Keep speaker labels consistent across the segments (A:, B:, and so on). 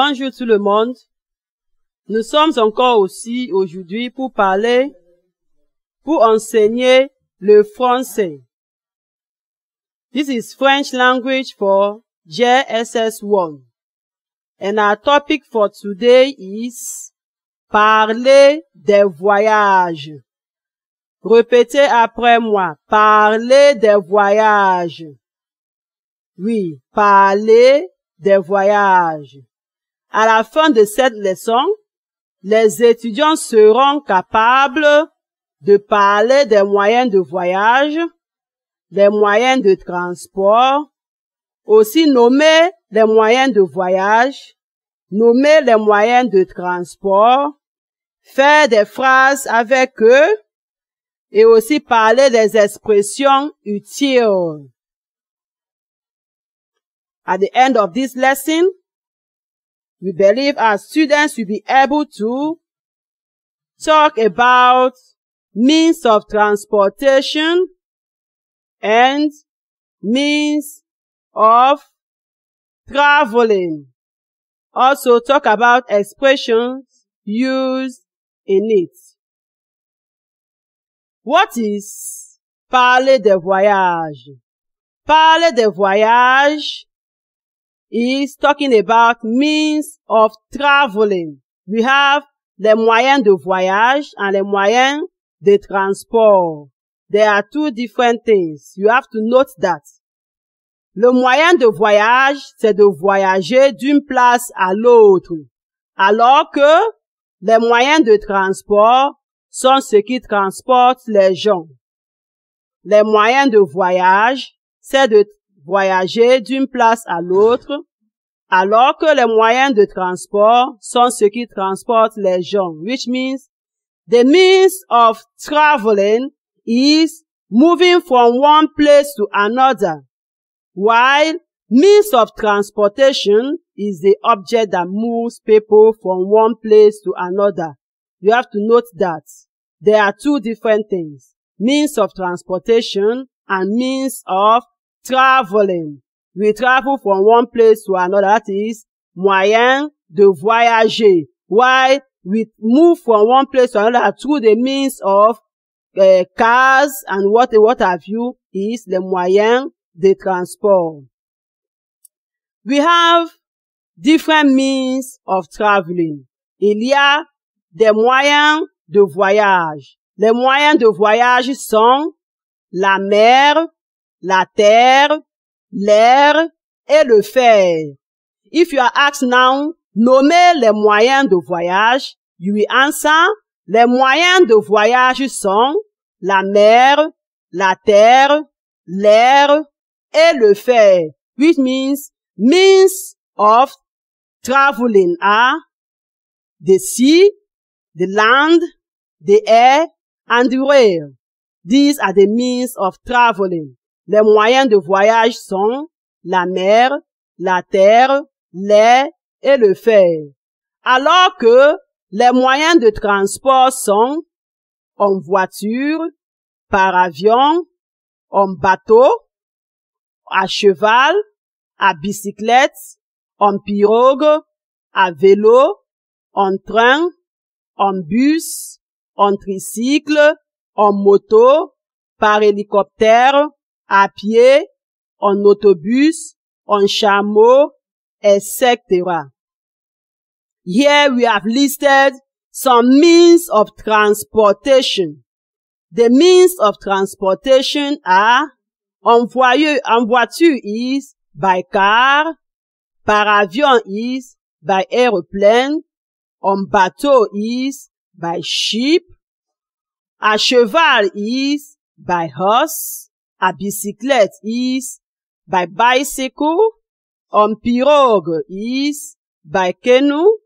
A: Bonjour tout le monde. Nous sommes encore aussi aujourd'hui pour parler, pour enseigner le français. This is French language for JSS 1. And our topic for today is Parler des voyages. Répétez après moi. Parler des voyages. Oui, parler des voyages. À la fin de cette leçon, les étudiants seront capables de parler des moyens de voyage, des moyens de transport, aussi nommer les moyens de voyage, nommer les moyens de transport, faire des phrases avec eux et aussi parler des expressions utiles. At the end of this lesson, We believe our students will be able to talk about means of transportation and means of traveling. Also talk about expressions used in it. What is parler de voyage? Parler de voyage is talking about means of traveling. We have les moyens de voyage and les moyens de transport. There are two different things. You have to note that. Le moyen de voyage, c'est de voyager d'une place à l'autre, alors que les moyens de transport sont ceux qui transportent les gens. Les moyens de voyage, c'est de voyager d'une place à l'autre, alors que les moyens de transport sont ceux qui transportent les gens, which means the means of traveling is moving from one place to another, while means of transportation is the object that moves people from one place to another. You have to note that there are two different things, means of transportation and means of traveling. We travel from one place to another. That is moyen de voyager. Why we move from one place to another through the means of uh, cars and what what have you is the moyen de transport. We have different means of traveling. Il y a des moyens de voyage. Les moyens de voyage sont la mer, la terre, l'air et le fer. If you are asked now, nommez les moyens de voyage, you will answer, les moyens de voyage sont la mer, la terre, l'air et le fer, which means means of traveling are ah, the sea, the land, the air, and the rail. These are the means of traveling. Les moyens de voyage sont la mer, la terre, l'air et le fer. Alors que les moyens de transport sont en voiture, par avion, en bateau, à cheval, à bicyclette, en pirogue, à vélo, en train, en bus, en tricycle, en moto, par hélicoptère, à pied, en autobus, en chameau, etc. Here we have listed some means of transportation. The means of transportation are en voyeux, en voiture is by car, par avion is by aeroplane, en bateau is by ship, à cheval is by horse, A bicyclette is by bicycle. On pirogue is by canoe.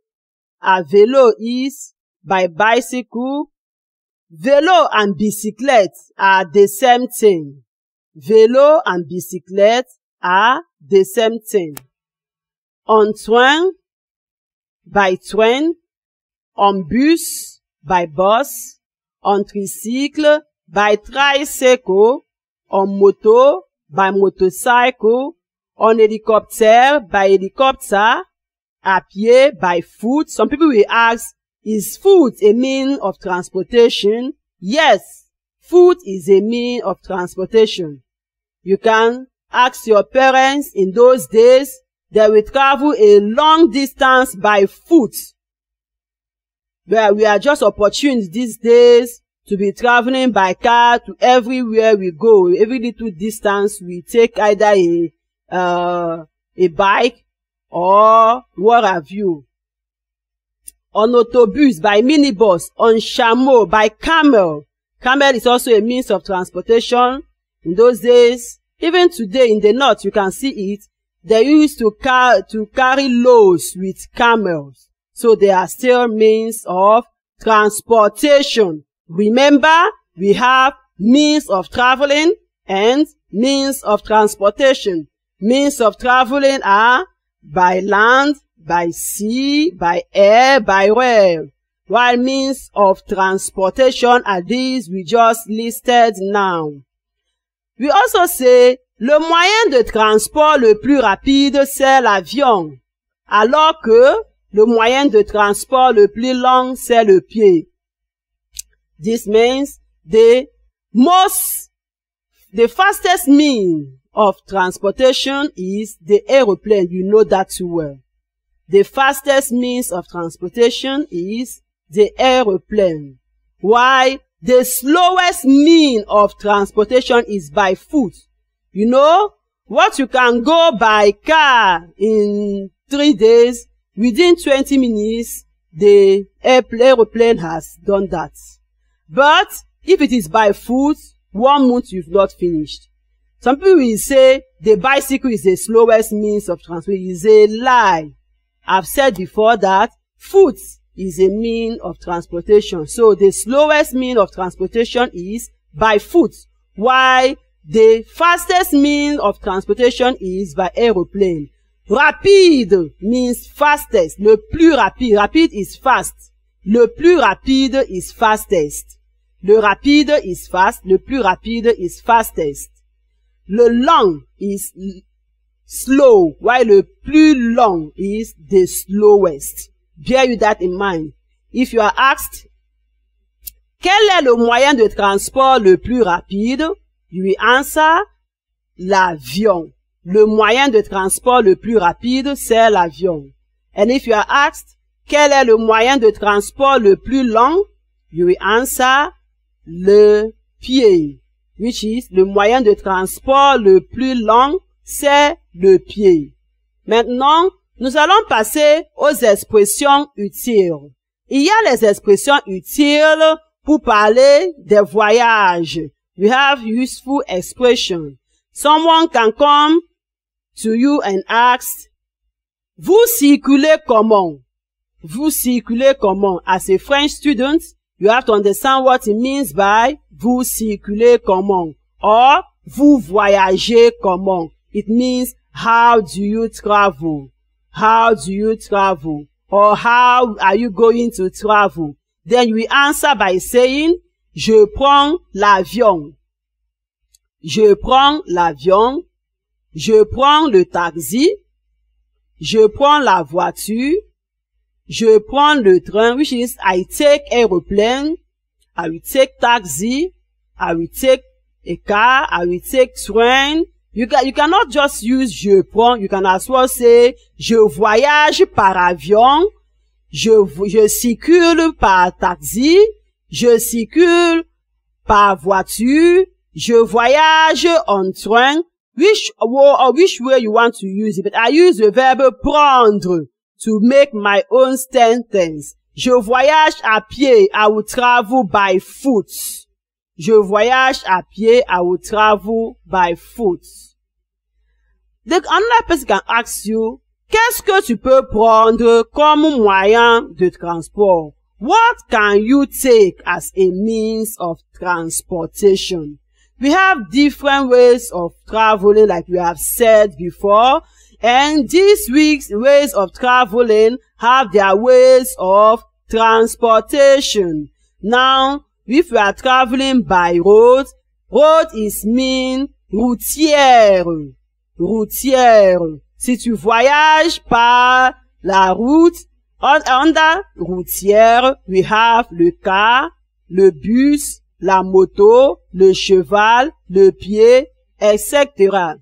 A: A vélo is by bicycle. Vélo and bicyclette are the same thing. Vélo and bicyclette are the same thing. En train by train. En bus by bus. En tricycle by tricycle. on moto by motorcycle, on helicopter by helicopter, at pied by foot. Some people will ask, is foot a mean of transportation? Yes, foot is a mean of transportation. You can ask your parents in those days, they will travel a long distance by foot. But we are just opportunists these days to be traveling by car to everywhere we go, every little distance we take either a, uh, a bike or what have you. On autobus, by minibus, on chameau, by camel. Camel is also a means of transportation. In those days, even today in the north, you can see it, they used to, car to carry loads with camels. So they are still means of transportation. Remember, we have means of traveling and means of transportation. Means of traveling are by land, by sea, by air, by rail. While means of transportation are these we just listed now. We also say le moyen de transport le plus rapide c'est l'avion, alors que le moyen de transport le plus long c'est le pied. This means the most, the fastest mean of transportation is the aeroplane. You know that too well. The fastest means of transportation is the aeroplane. Why? The slowest mean of transportation is by foot. You know, what you can go by car in three days, within 20 minutes, the aeroplane has done that. But if it is by foot, one month you've not finished. Some people will say the bicycle is the slowest means of transport. It's a lie. I've said before that foot is a mean of transportation. So the slowest mean of transportation is by foot, Why? the fastest mean of transportation is by aeroplane. Rapide means fastest. Le plus rapide. Rapide is fast. Le plus rapide is fastest. Le rapide is fast. Le plus rapide is fastest. Le long is slow, while le plus long is the slowest. Bear you that in mind. If you are asked, quel est le moyen de transport le plus rapide? You answer, l'avion. Le moyen de transport le plus rapide, c'est l'avion. And if you are asked, quel est le moyen de transport le plus long? You answer, le pied. Which is le moyen de transport le plus long, c'est le pied. Maintenant, nous allons passer aux expressions utiles. Il y a les expressions utiles pour parler des voyages. We have useful expressions. Someone can come to you and ask, vous circulez comment? Vous circulez comment? As a French student, You have to understand what it means by vous circulez comment or vous voyagez comment. It means how do you travel? How do you travel? Or how are you going to travel? Then we answer by saying je prends l'avion. Je prends l'avion. Je prends le taxi. Je prends la voiture. Je prends le train, which is I take aeroplane, I will take taxi, I will take a car, I will take train. You, can, you cannot just use je prends, you can as well say je voyage par avion, je, je circule par taxi, je circule par voiture, je voyage en train, which, or uh, which way you want to use it. But I use the verb prendre. to make my own sentence. Je voyage à pied, I will travel by foot. Je voyage à pied, I will travel by foot. The another person can ask you, qu'est-ce que tu peux prendre comme moyen de transport? What can you take as a means of transportation? We have different ways of traveling like we have said before. And this week's ways of traveling have their ways of transportation. Now, if you are traveling by road, road is mean routière. Routière. Si tu voyages par la route, under routière, we have le car, le bus, la moto, le cheval, le pied, etc.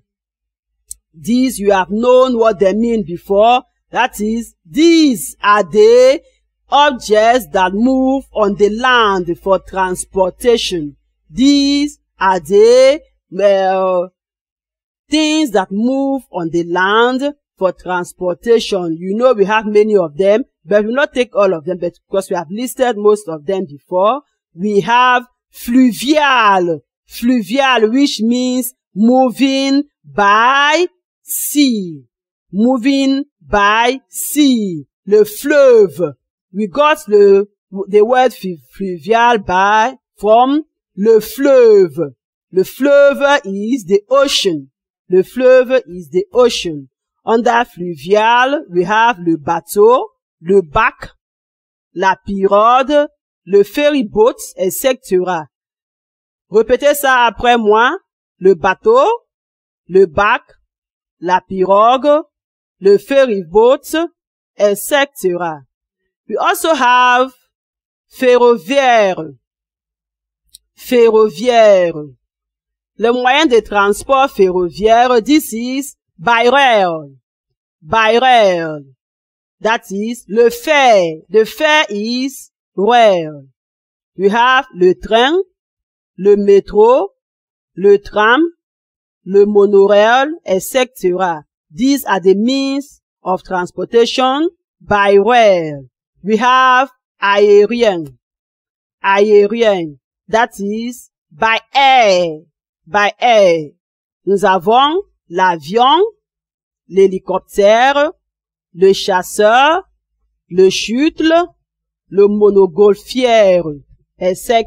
A: These you have known what they mean before. That is, these are the objects that move on the land for transportation. These are the uh, things that move on the land for transportation. You know we have many of them, but we will not take all of them but because we have listed most of them before. We have fluvial, fluvial which means moving by sea. Moving by sea. Le fleuve. We got the, the word fluvial by, from le fleuve. Le fleuve is the ocean. Le fleuve is the ocean. Under fluvial, we have le bateau, le bac, la pirogue, le ferry boat, etc. Répétez ça après moi. Le bateau, le bac, la pirogue, le ferry boat, etc. We also have ferroviaire, ferroviaire. Le moyen de transport ferroviaire, this is by rail, by rail. That is le fer. The fer is rail. We have le train, le métro, le tram, le monorail, etc. These are the means of transportation by rail. We have aérien, aérien, that is by air, by air. Nous avons l'avion, l'hélicoptère, le chasseur, le chutle, le monogolfière, etc.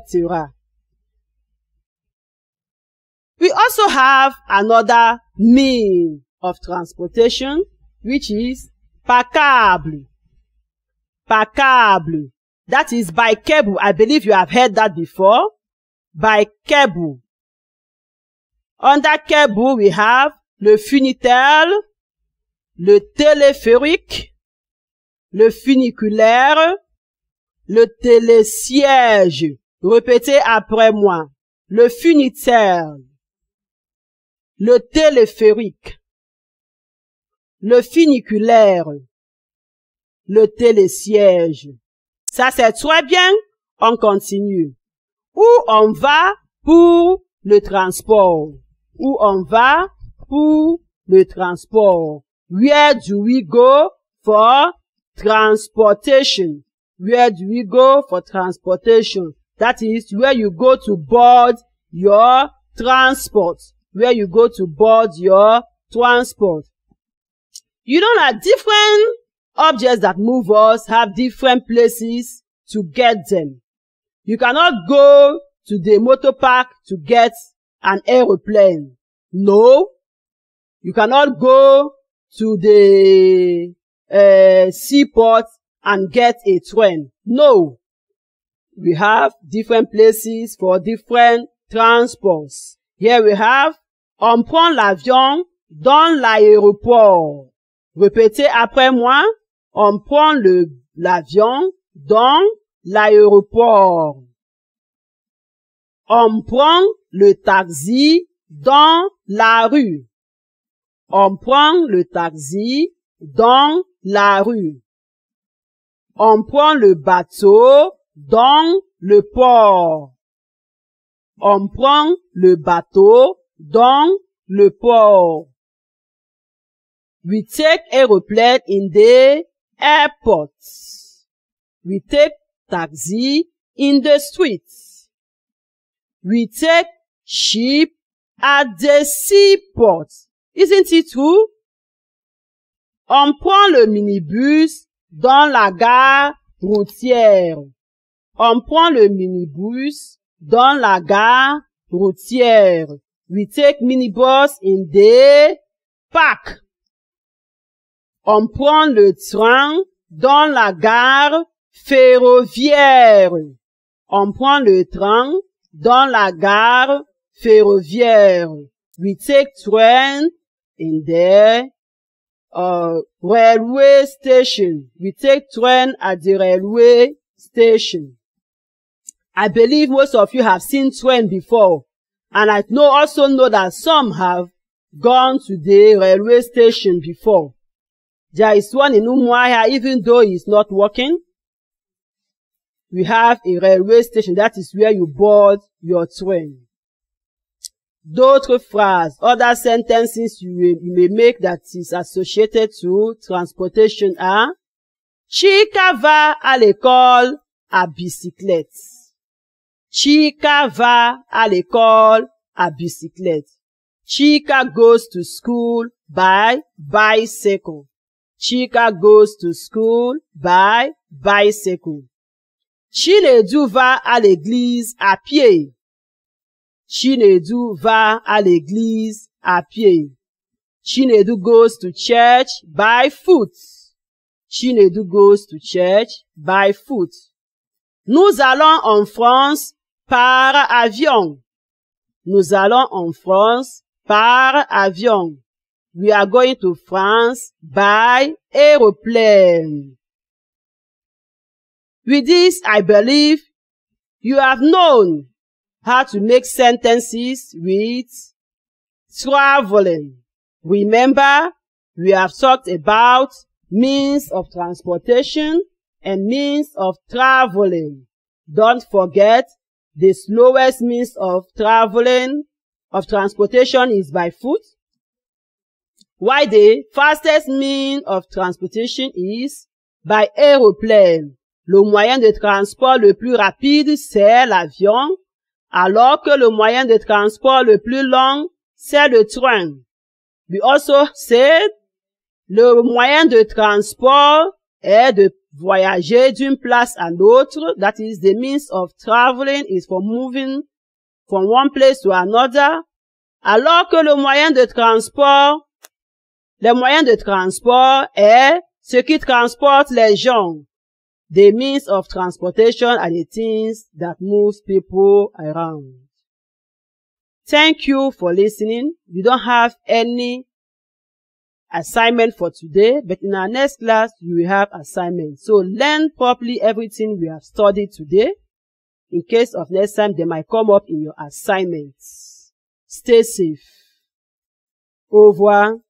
A: We also have another mean of transportation, which is pacable. Pacable. That is by cable. I believe you have heard that before. By cable. Under cable, we have le funitel, le téléphérique, le funiculaire, le télésiège. Répétez après moi. Le funitel, le téléphérique, le funiculaire, le télésiège. Ça c'est très bien, on continue. Où on va pour le transport? Où on va pour le transport? Where do we go for transportation? Where do we go for transportation? That is where you go to board your transport. where you go to board your transport. You know that different objects that move us have different places to get them. You cannot go to the motor park to get an aeroplane. No. You cannot go to the uh, seaport and get a train. No. We have different places for different transports. Here we have On prend l'avion dans l'aéroport. Répétez après moi. On prend l'avion dans l'aéroport. On prend le taxi dans la rue. On prend le taxi dans la rue. On prend le bateau dans le port. On prend le bateau dans le port. We take aeroplane in the airport. We take taxi in the streets. We take ship at the seaport. Isn't it true? On prend le minibus dans la gare routière. On prend le minibus dans la gare routière. We take minibus in the park. On prend le train dans la gare ferroviaire. On prend le train dans la gare ferroviaire. We take train in the uh, railway station. We take train at the railway station. I believe most of you have seen train before. And I know also know that some have gone to the railway station before. There is one in Umuahia, even though it's not working. We have a railway station. That is where you board your train. D'autres phrases, other sentences you may, you may make that is associated to transportation are Chica va à l'école à bicyclette. Chika va à l'école à bicyclette. Chika goes to school by bicycle. Chika goes to school by bicycle. Chinedu va à l'église à pied. Chinedu va à l'église à pied. Chinedu goes to church by foot. Chinedu goes to church by foot. Nous allons en France par avion. Nous allons en France par avion. We are going to France by aeroplane. With this, I believe you have known how to make sentences with traveling. Remember, we have talked about means of transportation and means of traveling. Don't forget The slowest means of traveling, of transportation is by foot, Why? the fastest means of transportation is by aeroplane. Le moyen de transport le plus rapide, c'est l'avion, alors que le moyen de transport le plus long, c'est le train. We also said, le moyen de transport est de voyager d'une place à l'autre, that is the means of traveling is for moving from one place to another, alors que le moyen de transport, le moyen de transport est ce qui transporte les gens. The means of transportation are the things that moves people around. Thank you for listening. You don't have any assignment for today, but in our next class, you will have assignment. So learn properly everything we have studied today. In case of next time, they might come up in your assignments. Stay safe. Au revoir.